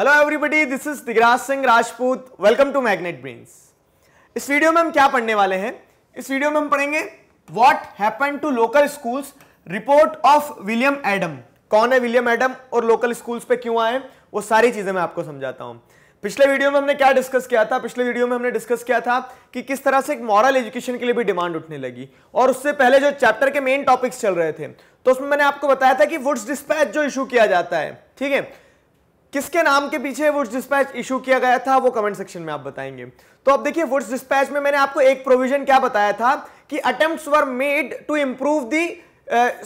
hello everybody this is Digraj Singh Rajput welcome to magnet brains इस video में हम क्या पढ़ने वाले हैं इस वीडियो में हम पढ़ेंगे what happen to local schools report of William Adam कौन है विलियम एडम और लोकल स्कूल्स पे क्यों आए वो सारी चीज़ें मैं आपको समझाता हूँ पिछले वीडियो में हमने क्या डिस्कस किया था पिछले वीडियो में हमने डिस्कस किया था कि किस तरह से एक मॉरल एजुकेशन के लिए भी डिमांड उठने लगी और उससे पहले जो चैप्टर के मेन टॉपिक्स चल रहे थे तो उसमें मैंने आपको बताया था कि वुड्स डिस्पैच जो इशू किया जाता है ठीक है किसके नाम के पीछे वुड्स डिस्पैच इशू किया गया था वो कमेंट सेक्शन में आप बताएंगे तो अब देखिए वुड्स डिस्पैच में मैंने आपको एक प्रोविजन क्या बताया था कि attempt were made to improve the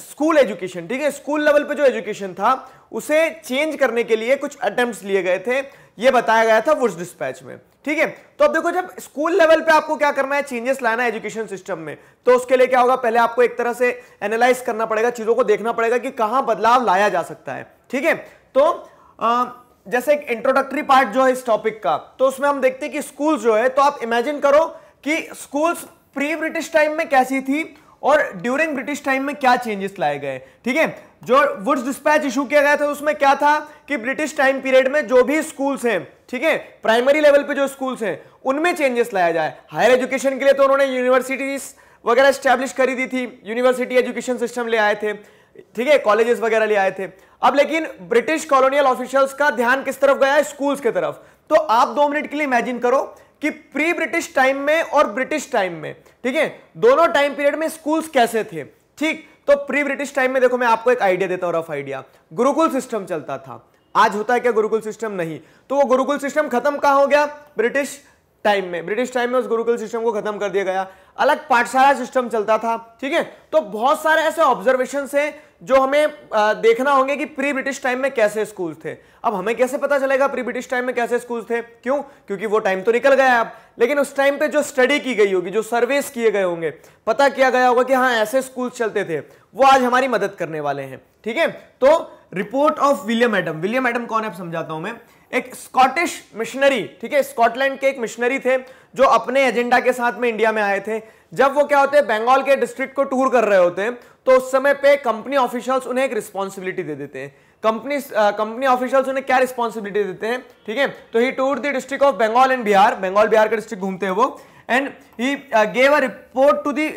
school education ठीक है स्कूल लेवल पे जो एजुकेशन था उसे चेंज करने के लिए कुछ अटेम्प्ट लिए गए थे ये बताया गया था वुड्स डिस्पैच में ठीक है तो अब देखो जब स्कूल लेवल पे आपको क्या करना है चेंजेस लाना एजुकेशन सिस्टम में तो उसके लिए क्या होगा पहले आपको एक तरह से एनालाइज करना पड़ेगा चीजों को देखना पड़ेगा कि कहां बदलाव लाया जा सकता है ठीक है तो आ, जैसे एक इंट्रोडक्टरी पार्ट जो है इस टॉपिक का तो उसमें हम देखते हैं कि स्कूल जो है तो आप इमेजिन करो कि स्कूल्स प्री ब्रिटिश टाइम में कैसी थी और ड्यूरिंग ब्रिटिश टाइम में क्या चेंजेस लाए गए ठीक है जो वुड्स डिस्पैच इशू किया गया था उसमें क्या था कि ब्रिटिश टाइम पीरियड में जो भी स्कूल्स हैं ठीक है प्राइमरी लेवल पे जो स्कूल्स हैं उनमें चेंजेस लाया जाए हायर एजुकेशन के लिए तो उन्होंने यूनिवर्सिटीज वगैरह स्टैब्लिश करी दी थी यूनिवर्सिटी एजुकेशन सिस्टम ले आए थे ठीक है कॉलेजेस वगैरह ले आए थे अब लेकिन ब्रिटिश कॉलोनियल ऑफिशियल्स का ध्यान किस तरफ गया है स्कूल्स की तरफ तो आप दो मिनट के लिए इमेजिन करो कि प्री ब्रिटिश टाइम में और ब्रिटिश टाइम में ठीक है दोनों टाइम पीरियड में स्कूल्स कैसे थे ठीक तो प्री ब्रिटिश टाइम में देखो मैं आपको एक आइडिया देता हूं रफ आइडिया गुरुकुल सिस्टम चलता था आज होता है क्या गुरुकुल सिस्टम नहीं तो वो गुरुकुल सिस्टम खत्म कहा हो गया ब्रिटिश टाइम में ब्रिटिश टाइम में उस गुरुकुल सिस्टम को खत्म कर दिया गया अलग पाठशाला सिस्टम चलता था ठीक है तो बहुत सारे ऐसे ऑब्जर्वेशन हैं जो हमें देखना होंगे कि प्री ब्रिटिश टाइम में कैसे स्कूल थे अब हमें कैसे पता चलेगा प्री ब्रिटिश टाइम में कैसे स्कूल थे क्यों क्योंकि वो टाइम तो निकल गया है अब लेकिन उस टाइम पे जो स्टडी की गई होगी जो सर्वेस किए गए होंगे पता किया गया होगा कि हाँ ऐसे स्कूल चलते थे वो आज हमारी मदद करने वाले हैं ठीक है तो report of William Adam William Adam कौन है समझाता हूं मैं एक स्कॉटिश मिशनरी ठीक है स्कॉटलैंड के एक मिशनरी थे जो अपने एजेंडा के साथ में इंडिया में आए थे जब वो क्या होते हैं बंगाल के डिस्ट्रिक्ट को टूर कर रहे होते हैं तो उस समय पे कंपनी ऑफिशियल्स उन्हें एक रिस्पॉन्सिबिलिटी दे देते हैं कंपनी कंपनी ऑफिशियल्स उन्हें क्या रिस्पॉन्सिबिलिटी देते हैं ठीक है तो he toured the district of Bengal and Bihar Bengal Bihar का डिस्ट्रिक्ट घूमते हैं वो and he gave a report to the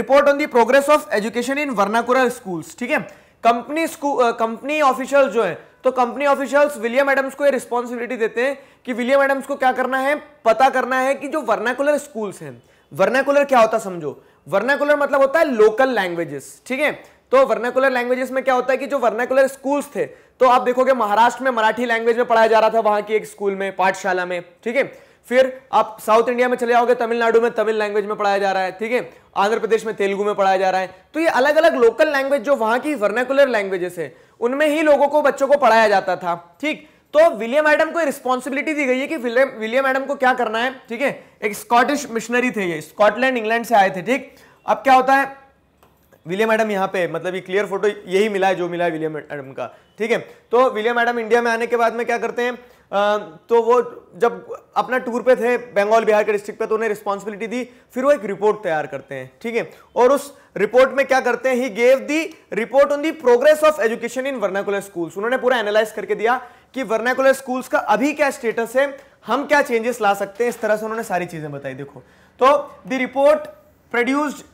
report on the progress of education in vernacular schools ठीक है कंपनी कंपनी ऑफिशियल जो है तो कंपनी ऑफिशियल्स विलियम एडम्स को ये रिस्पॉन्सिबिलिटी देते हैं कि विलियम एडम्स को क्या करना है पता करना है कि जो वर्नाकुलर स्कूल्स हैं वर्नाकुलर क्या होता समझो वर्नाकुलर मतलब होता है लोकल लैंग्वेजेस ठीक है तो वर्नाकुलर लैंग्वेजेस में क्या होता है कि जो वर्नाकुलर स्कूल्स थे तो आप देखोगे महाराष्ट्र में मराठी लैंग्वेज में पढ़ाया जा रहा था वहां की एक स्कूल में पाठशाला में ठीक है फिर आप साउथ इंडिया में चले जाओगे तमिलनाडु में तमिल लैंग्वेज में पढ़ाया जा रहा है ठीक है आंध्र प्रदेश में तेलुगु में पढ़ाया जा रहा है तो ये अलग अलग लोकल लैंग्वेज जो वहां की वर्नाकुलर लैंग्वेजेस है उनमें ही लोगों को बच्चों को पढ़ाया जाता था ठीक तो विलियम एडम को रिस्पॉन्सिबिलिटी दी गई है कि विलियम एडम को क्या करना है ठीक है एक स्कॉटिश मिशनरी थे ये स्कॉटलैंड इंग्लैंड से आए थे ठीक अब क्या होता है विलियम एडम यहां पे मतलब ये क्लियर फोटो यही मिला है जो मिला है विलियम एडम का ठीक है तो विलियम एडम इंडिया में आने के बाद में क्या करते हैं तो वो जब अपना टूर पे थे बंगाल बिहार के डिस्ट्रिक्ट पे तो उन्हें रिस्पॉन्सिबिलिटी दी फिर वो एक रिपोर्ट तैयार करते हैं ठीक है और उस रिपोर्ट में क्या करते हैं he gave the report on the progress of education in vernacular schools उन्होंने पूरा एनालाइज करके दिया कि वर्नाकुलर स्कूल्स का अभी क्या स्टेटस है हम क्या चेंजेस ला सकते हैं इस तरह से उन्होंने सारी चीजें बताई देखो तो the report produced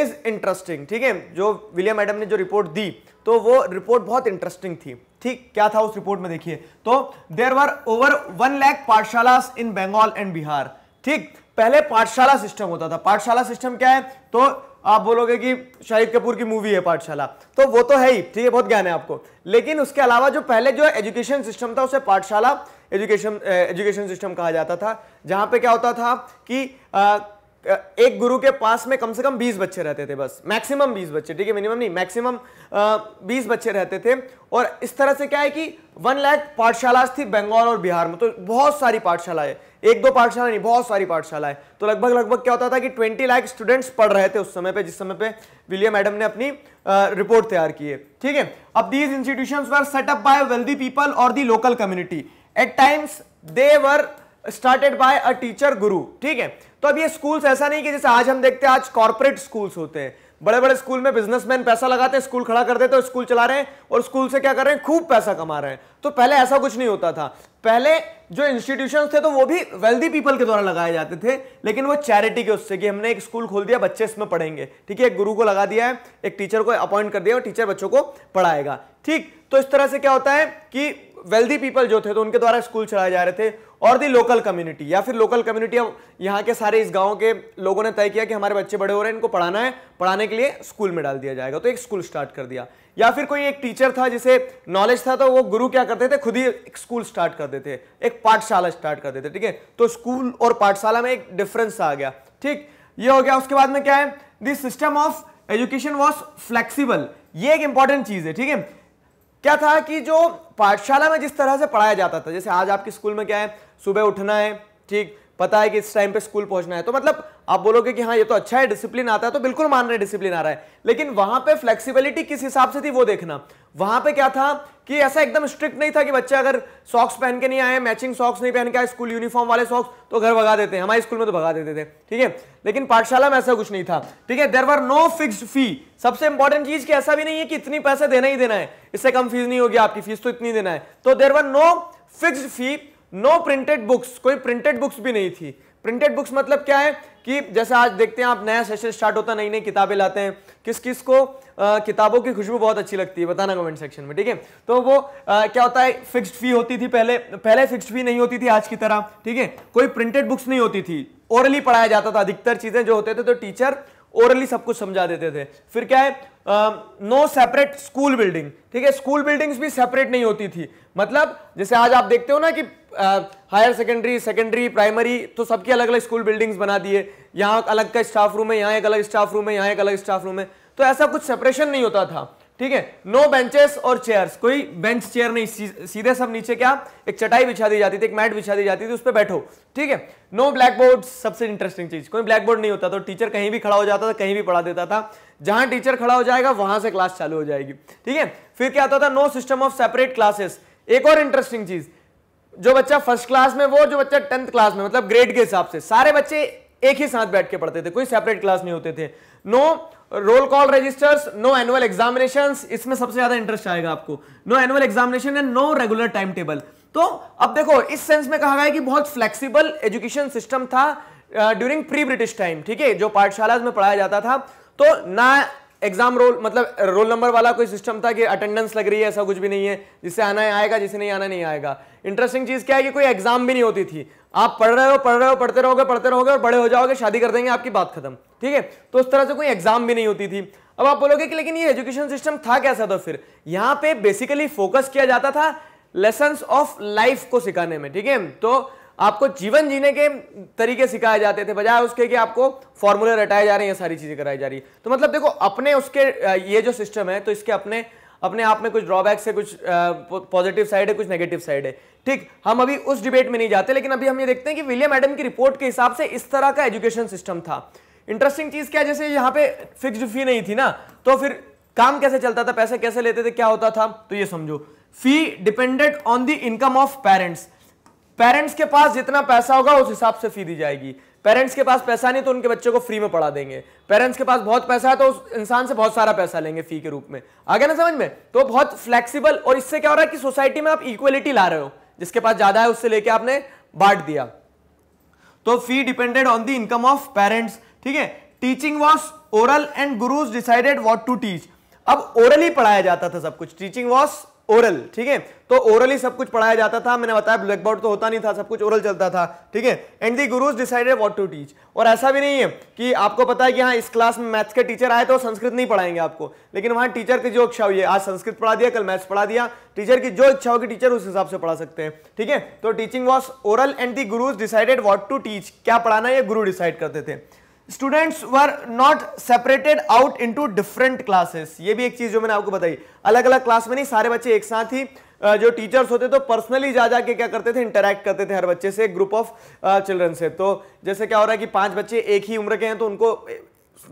is interesting ठीक है जो विलियम एडम ने जो रिपोर्ट दी तो वो रिपोर्ट बहुत इंटरेस्टिंग थी ठीक क्या था उस रिपोर्ट में देखिए तो there were over one lakh pathshala in Bengal and Bihar ठीक पहले पाठशाला सिस्टम होता था पाठशाला सिस्टम क्या है तो आप बोलोगे कि शाहिद कपूर की मूवी है पाठशाला तो वो तो है ही ठीक है बहुत ज्ञान है आपको लेकिन उसके अलावा जो पहले जो एजुकेशन सिस्टम था उसे पाठशाला एजुकेशन एजुकेशन सिस्टम कहा जाता था जहां पे क्या होता था कि आ, एक गुरु के पास में कम से कम 20 बच्चे रहते थे बस मैक्सिमम 20 बच्चे ठीक है मिनिमम नहीं मैक्सिमम 20 बच्चे रहते थे और इस तरह से क्या है कि वन लैख पाठशाला थी बंगाल और बिहार में तो बहुत सारी पाठशालाएं एक दो पाठशाला नहीं बहुत सारी पाठशालाएं तो लगभग लगभग क्या होता था कि 20 लाख स्टूडेंट्स पढ़ रहे थे उस समय पे जिस समय पे विलियम एडम ने अपनी रिपोर्ट तैयार की है ठीक है अब these institution were set up by wealthy people और the local community at times they were started by a teacher guru ठीक है तो अब ये स्कूल्स ऐसा नहीं कि जैसे आज हम देखते हैं आज कॉर्पोरेट स्कूल्स होते हैं बड़े बड़े स्कूल में बिजनेसमैन पैसा लगाते हैं स्कूल खड़ा कर देते हैं स्कूल चला रहे हैं और स्कूल से क्या कर रहे हैं खूब पैसा कमा रहे हैं तो पहले ऐसा कुछ नहीं होता था पहले जो इंस्टीट्यूशन थे तो वो भी वेल्दी पीपल के द्वारा लगाए जाते थे लेकिन वो चैरिटी के उससे कि हमने एक स्कूल खोल दिया बच्चे इसमें पढ़ेंगे ठीक है एक गुरु को लगा दिया है एक टीचर को अपॉइंट कर दिया और टीचर बच्चों को पढ़ाएगा ठीक तो इस तरह से क्या होता है कि वेल्दी पीपल जो थे तो उनके द्वारा स्कूल चलाए जा रहे थे और दी लोकल कम्युनिटी या फिर लोकल कम्युनिटी अब यहाँ के सारे इस गांव के लोगों ने तय किया कि हमारे बच्चे बड़े हो रहे हैं इनको पढ़ाना है पढ़ाने के लिए स्कूल में डाल दिया जाएगा तो एक स्कूल स्टार्ट कर दिया या फिर कोई एक टीचर था जिसे नॉलेज था तो वो गुरु क्या करते थे खुद ही एक स्कूल स्टार्ट कर देते एक पाठशाला स्टार्ट कर देते ठीक है तो स्कूल और पाठशाला में एक डिफरेंस आ गया ठीक ये हो गया उसके बाद में क्या है this system of education was flexible ये एक इंपॉर्टेंट चीज है ठीक है क्या था कि जो पाठशाला में जिस तरह से पढ़ाया जाता था जैसे आज आपके स्कूल में क्या है सुबह उठना है ठीक पता है कि इस टाइम पे स्कूल पहुंचना है तो मतलब आप बोलोगे कि हाँ ये तो अच्छा है डिसिप्लिन आता है तो बिल्कुल मान रहे डिसिप्लिन आ रहा है लेकिन वहां पे फ्लेक्सिबिलिटी किस हिसाब से थी वो देखना वहां पे क्या था कि ऐसा एकदम स्ट्रिक्ट नहीं था कि बच्चा अगर सॉक्स पहन के नहीं आए मैचिंग सॉक्स नहीं पहन के आए स्कूल यूनिफॉर्म वाले सॉक्स तो घर भगा देते हैं हमारे स्कूल में तो भगा देते थे ठीक है लेकिन पाठशाला में ऐसा कुछ नहीं था ठीक है there are no fix fee सबसे इंपॉर्टेंट चीज कि ऐसा भी नहीं है कि इतनी पैसे देना ही देना है इससे कम फीस नहीं होगी आपकी फीस तो इतनी देना है तो there are no fix fee no printed books कोई प्रिंटेड बुक्स भी नहीं थी प्रिंटेड बुक्स मतलब क्या है कि जैसे आज देखते हैं आप नया सेशन स्टार्ट होता नई नई किताबें लाते हैं किस किस को आ, किताबों की खुशबू बहुत अच्छी लगती है बताना कमेंट सेक्शन में ठीक है तो वो आ, क्या होता है फिक्स्ड फी होती थी पहले पहले फिक्स्ड फी नहीं होती थी आज की तरह ठीक है कोई प्रिंटेड बुक्स नहीं होती थी ओरली पढ़ाया जाता था अधिकतर चीज़ें जो होते थे तो टीचर ओरली सब कुछ समझा देते थे फिर क्या है नो सेपरेट स्कूल बिल्डिंग ठीक है स्कूल बिल्डिंग्स भी सेपरेट नहीं होती थी मतलब जैसे आज आप देखते हो ना कि हायर सेकेंडरी सेकेंडरी प्राइमरी तो सबकी अलग अलग स्कूल बिल्डिंग्स बना दिए यहाँ अलग का स्टाफ रूम है यहाँ एक अलग स्टाफ रूम है यहाँ एक अलग स्टाफ रूम है तो ऐसा कुछ सेपरेशन नहीं होता था ठीक है नो बेंचेस और चेयर्स कोई बेंच चेयर नहीं सीधे सब नीचे क्या एक चटाई बिछा दी जाती थी एक मैट बिछा दी जाती थी उस पर बैठो ठीक है नो ब्लैक बोर्ड सबसे इंटरेस्टिंग चीज कोई ब्लैक बोर्ड नहीं होता तो टीचर कहीं भी खड़ा हो जाता था कहीं भी पढ़ा देता था जहां टीचर खड़ा हो जाएगा वहां से क्लास चालू हो जाएगी ठीक है फिर क्या आता था no system of separate classes एक और इंटरेस्टिंग चीज जो बच्चा फर्स्ट क्लास में वो जो बच्चा टेंथ क्लास में मतलब ग्रेड के हिसाब से सारे बच्चे एक ही साथ बैठ के पढ़ते थे कोई सेपरेट क्लास नहीं होते थे no no roll call registers no annual examination इसमें सबसे ज्यादा इंटरेस्ट आएगा आपको no annual examination and no regular timetable तो अब देखो इस सेंस में कहा गया कि बहुत फ्लेक्सिबल एजुकेशन सिस्टम था ड्यूरिंग प्री ब्रिटिश टाइम ठीक है जो पाठशाला में पढ़ाया जाता था तो ना एग्जाम रोल मतलब रोल नंबर वाला कोई सिस्टम था कि अटेंडेंस लग रही है ऐसा कुछ भी नहीं है जिससे आना आएगा जिसे नहीं आना नहीं आएगा इंटरेस्टिंग चीज़ क्या है कि कोई एग्जाम भी नहीं होती थी आप पढ़ रहे हो पढ़ रहे हो पढ़ते रहोगे पढ़ते रहोगे और बड़े हो जाओगे शादी कर देंगे आपकी बात खत्म ठीक है तो उस तरह से कोई एग्जाम भी नहीं होती थी अब आप बोलोगे कि लेकिन ये एजुकेशन सिस्टम था कैसा था फिर यहाँ पे बेसिकली फोकस किया जाता था लेसन ऑफ लाइफ को सिखाने में ठीक है तो आपको जीवन जीने के तरीके सिखाए जाते थे बजाय उसके कि आपको फॉर्मूले रटाए जा रहे हैं सारी चीज़ें कराई जा रही है तो मतलब देखो अपने उसके ये जो सिस्टम है तो इसके अपने अपने आप में कुछ ड्रॉबैक्स है कुछ पॉजिटिव साइड है कुछ नेगेटिव साइड है ठीक हम अभी उस डिबेट में नहीं जाते लेकिन अभी हम ये देखते हैं कि विलियम एडम की रिपोर्ट के हिसाब से इस तरह का एजुकेशन सिस्टम था इंटरेस्टिंग चीज़ क्या जैसे यहाँ पे फिक्स्ड फी नहीं थी ना तो फिर काम कैसे चलता था पैसे कैसे लेते थे क्या होता था तो ये समझो fee depended on the income of parents parents के पास जितना पैसा होगा उस हिसाब से फी दी जाएगी पेरेंट्स के पास पैसा नहीं तो उनके बच्चे को फ्री में पढ़ा देंगे पेरेंट्स के पास बहुत पैसा है तो उस इंसान से बहुत सारा पैसा लेंगे फी के रूप में आ गया ना समझ में तो बहुत फ्लेक्सिबल और इससे क्या हो रहा है कि सोसाइटी में आप इक्वलिटी ला रहे हो जिसके पास ज्यादा है उससे लेके आपने बांट दिया तो fee depended on the income of parents ठीक है teaching was oral and gurus decided what to teach अब ओरली पढ़ाया जाता था सब कुछ टीचिंग वॉज ओरल ठीक है तो ओरली सब कुछ पढ़ाया जाता था मैंने बताया ब्लैक बोर्ड तो होता नहीं था सब कुछ ओरल चलता था ठीक है and the gurus decided what to teach और ऐसा भी नहीं है कि आपको पता है कि हाँ इस क्लास में मैथ्स के टीचर आए तो संस्कृत नहीं पढ़ाएंगे आपको लेकिन वहां टीचर की जो इच्छा हुई है आज संस्कृत पढ़ा दिया कल मैथ्स पढ़ा दिया टीचर की जो इच्छा होगी टीचर उस हिसाब से पढ़ा सकते हैं ठीक है तो teaching was oral and the gurus decided what to teach क्या पढ़ाना ये गुरु डिसाइड करते थे students were not separated out into different classes ये भी एक चीज जो मैंने आपको बताई अलग अलग क्लास में नहीं सारे बच्चे एक साथ ही जो टीचर्स होते तो पर्सनली जा जाके क्या करते थे इंटरेक्ट करते थे हर बच्चे से ग्रुप ऑफ चिल्ड्रन से तो जैसे क्या हो रहा है कि पांच बच्चे एक ही उम्र के हैं तो उनको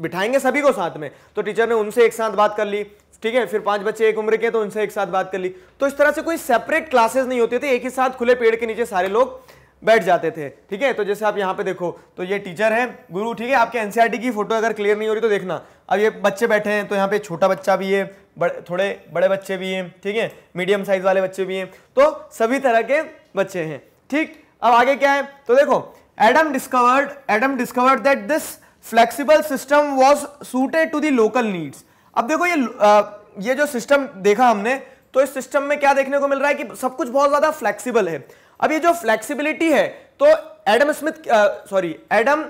बिठाएंगे सभी को साथ में तो टीचर ने उनसे एक साथ बात कर ली ठीक है फिर पांच बच्चे एक उम्र के हैं तो उनसे एक साथ बात कर ली तो इस तरह से कोई सेपरेट क्लासेस नहीं होती थी एक ही साथ खुले पेड़ के नीचे सारे लोग बैठ जाते थे ठीक है तो जैसे आप यहाँ पे देखो तो ये टीचर है गुरु ठीक है आपके एनसीईआरटी e की फोटो अगर क्लियर नहीं हो रही तो देखना अब ये बच्चे बैठे हैं तो यहाँ पे छोटा बच्चा भी है बड़े थोड़े बड़े बच्चे भी हैं ठीक है मीडियम साइज वाले बच्चे भी हैं तो सभी तरह के बच्चे हैं ठीक अब आगे क्या है तो देखो Adam discovered Adam discovered that this flexible system was suited to the local needs अब देखो ये आ, ये जो सिस्टम देखा हमने तो इस सिस्टम में क्या देखने को मिल रहा है कि सब कुछ बहुत ज़्यादा फ्लेक्सिबल है अब ये जो फ्लेक्सिबिलिटी है तो एडम स्मिथ सॉरी एडम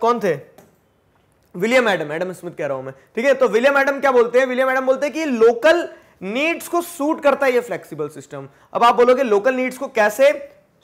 कौन थे विलियम एडम एडम स्मिथ कह रहा हूं मैं ठीक है तो विलियम एडम क्या बोलते हैं विलियम एडम बोलते हैं कि लोकल नीड्स को सूट करता है ये फ्लेक्सिबल सिस्टम अब आप बोलोगे लोकल नीड्स को कैसे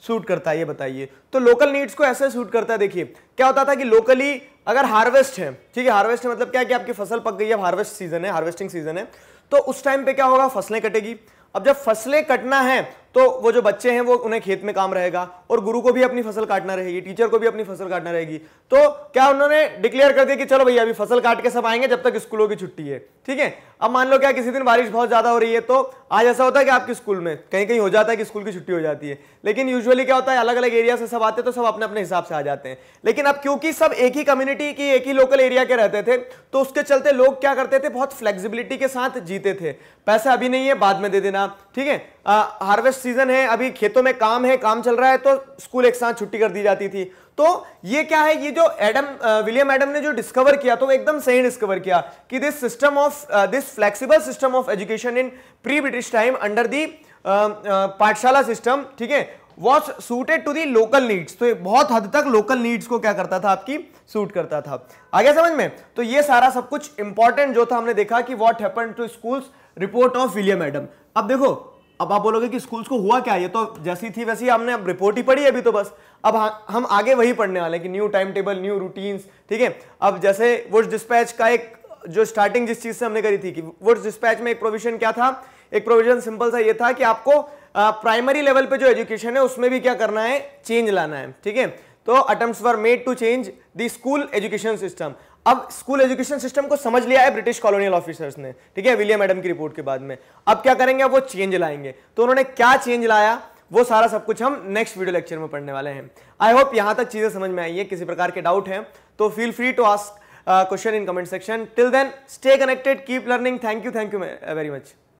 सूट करता है ये बताइए तो लोकल नीड्स को ऐसे सूट करता है देखिए क्या होता था कि लोकली अगर हार्वेस्ट है ठीक है हार्वेस्ट है मतलब क्या है कि आपकी फसल पक गई है हार्वेस्ट सीजन है हार्वेस्टिंग सीजन है तो उस टाइम पे क्या होगा फसलें कटेगी अब जब फसलें कटना है तो वो जो बच्चे हैं वो उन्हें खेत में काम रहेगा और गुरु को भी अपनी फसल काटना रहेगी टीचर को भी अपनी फसल काटना रहेगी तो क्या उन्होंने डिक्लेयर कर दिया कि चलो भैया अभी फसल काट के सब आएंगे जब तक स्कूलों की छुट्टी है ठीक है अब मान लो क्या किसी दिन बारिश बहुत ज़्यादा हो रही है तो आज ऐसा होता है कि आपके स्कूल में कहीं कहीं हो जाता है कि स्कूल की छुट्टी हो जाती है लेकिन यूजली क्या होता है अलग अलग एरिया से सब आते हैं तो सब अपने अपने हिसाब से आ जाते हैं लेकिन अब क्योंकि सब एक ही कम्युनिटी की एक ही लोकल एरिया के रहते थे तो उसके चलते लोग क्या करते थे बहुत फ्लेक्सिबिलिटी के साथ जीते थे पैसा अभी नहीं है बाद में दे देना ठीक है हार्वेस्ट सीजन है अभी खेतों में काम है काम चल रहा है तो स्कूल एक साथ छुट्टी कर दी जाती थी तो ये क्या है ये जो एडम विलियम एडम ने जो डिस्कवर किया तो एकदम सही डिस्कवर किया कि this system of this flexible system of education in pre British time under the pathshala system ठीक है was suited to the local needs तो बहुत हद तक लोकल नीड्स को क्या करता था आपकी सूट करता था आ गया समझ में तो ये सारा सब कुछ इंपॉर्टेंट जो था हमने देखा कि what happen to school report of William Adam अब देखो अब आप बोलोगे कि स्कूल्स को हुआ क्या ये तो जैसी थी वैसी हमने अब रिपोर्ट ही पढ़ी है अभी तो बस अब हम आगे वही पढ़ने वाले हैं कि new timetable new routines ठीक है अब जैसे वुड्स डिस्पैच का एक जो स्टार्टिंग जिस चीज़ से हमने करी थी कि वुड्स डिस्पैच में एक प्रोविजन क्या था एक प्रोविजन सिंपल सा ये था कि आपको प्राइमरी लेवल पे जो एजुकेशन है उसमें भी क्या करना है चेंज लाना है ठीक है तो attempt were made to change the school education system अब स्कूल एजुकेशन सिस्टम को समझ लिया है ब्रिटिश कॉलोनियल ऑफिसर्स ने ठीक है विलियम मैडम की रिपोर्ट के बाद में अब क्या करेंगे वो चेंज लाएंगे तो उन्होंने क्या चेंज लाया वो सारा सब कुछ हम नेक्स्ट वीडियो लेक्चर में पढ़ने वाले हैं आई होप यहां तक चीज़ें समझ में आई है किसी प्रकार के डाउट हैं तो feel free to ask question in comment section till then stay connected keep learning thank you thank you very much